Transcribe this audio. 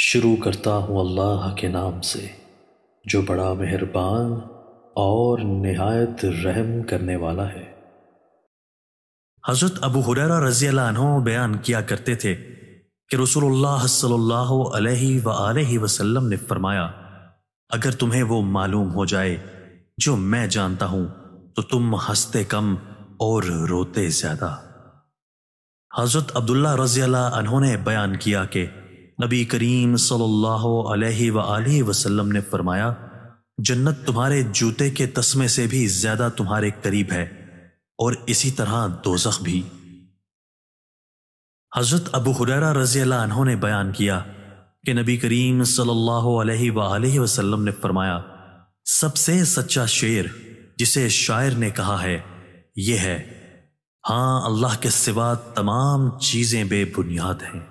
शुरू करता हूँ अल्लाह के नाम से जो बड़ा मेहरबान और नहायत रहम करने वाला है हज़रत अबू हुररा रजी बयान किया करते थे कि रसूलुल्लाह सल्लल्लाहु अलैहि वसल्लम ने फरमाया अगर तुम्हें वो मालूम हो जाए जो मैं जानता हूं तो तुम हंसते कम और रोते ज्यादा हज़रत अब्दुल्ला रजी अनहों ने बयान किया कि नबी करीम सल्लल्लाहु अलैहि सल्ला वसल्लम ने फरमाया जन्नत तुम्हारे जूते के तस्मे से भी ज्यादा तुम्हारे करीब है और इसी तरह दोजख भी हजरत अबू हुररा रजी अनहों ने बयान किया कि नबी करीम सल्लल्लाहु अलैहि वसल्लम ने फरमाया सबसे सच्चा शेर जिसे शायर ने कहा है यह है हाँ अल्लाह के सिवा तमाम चीज़ें बेबुनियाद हैं